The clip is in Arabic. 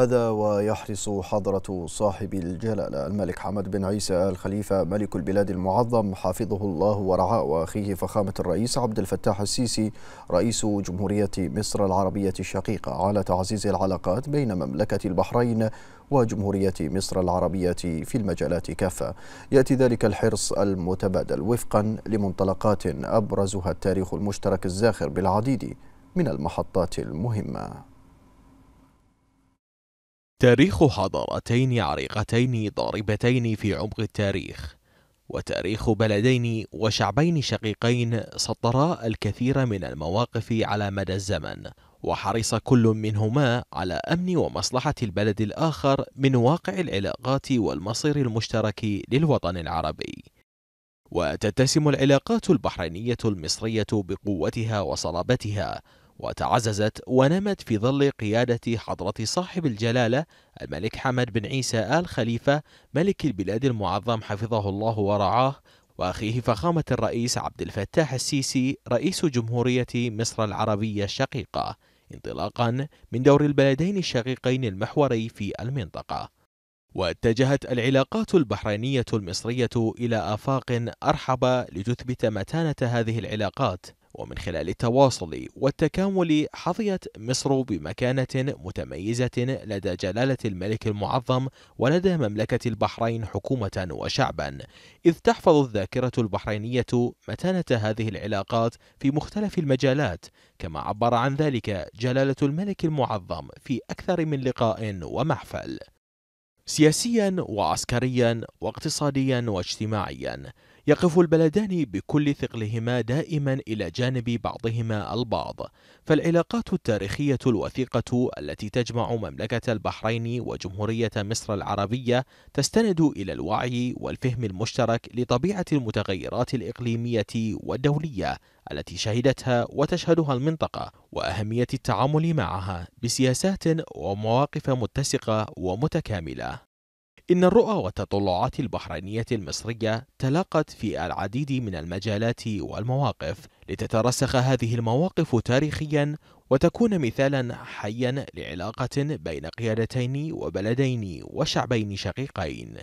هذا ويحرص حضرة صاحب الجلالة الملك حمد بن عيسى الخليفة ملك البلاد المعظم حافظه الله ورعاه وأخيه فخامة الرئيس عبد الفتاح السيسي رئيس جمهورية مصر العربية الشقيقة على تعزيز العلاقات بين مملكة البحرين وجمهورية مصر العربية في المجالات كافة يأتي ذلك الحرص المتبادل وفقا لمنطلقات أبرزها التاريخ المشترك الزاخر بالعديد من المحطات المهمة تاريخ حضارتين عريقتين ضاربتين في عمق التاريخ وتاريخ بلدين وشعبين شقيقين سطرا الكثير من المواقف على مدى الزمن وحرص كل منهما على أمن ومصلحة البلد الآخر من واقع العلاقات والمصير المشترك للوطن العربي وتتسم العلاقات البحرينية المصرية بقوتها وصلابتها وتعززت ونمت في ظل قيادة حضرة صاحب الجلالة الملك حمد بن عيسى آل خليفة ملك البلاد المعظم حفظه الله ورعاه وأخيه فخامة الرئيس عبد الفتاح السيسي رئيس جمهورية مصر العربية الشقيقة انطلاقا من دور البلدين الشقيقين المحوري في المنطقة واتجهت العلاقات البحرينية المصرية إلى آفاق أرحب لتثبت متانة هذه العلاقات ومن خلال التواصل والتكامل حظيت مصر بمكانة متميزة لدى جلالة الملك المعظم ولدى مملكة البحرين حكومة وشعبا إذ تحفظ الذاكرة البحرينية متانة هذه العلاقات في مختلف المجالات كما عبر عن ذلك جلالة الملك المعظم في أكثر من لقاء ومحفل سياسيا وعسكريا واقتصاديا واجتماعيا يقف البلدان بكل ثقلهما دائما إلى جانب بعضهما البعض فالعلاقات التاريخية الوثيقة التي تجمع مملكة البحرين وجمهورية مصر العربية تستند إلى الوعي والفهم المشترك لطبيعة المتغيرات الإقليمية والدولية التي شهدتها وتشهدها المنطقة وأهمية التعامل معها بسياسات ومواقف متسقة ومتكاملة إن الرؤى وتطلعات البحرينية المصرية تلاقت في العديد من المجالات والمواقف لتترسخ هذه المواقف تاريخيا وتكون مثالا حيا لعلاقة بين قيادتين وبلدين وشعبين شقيقين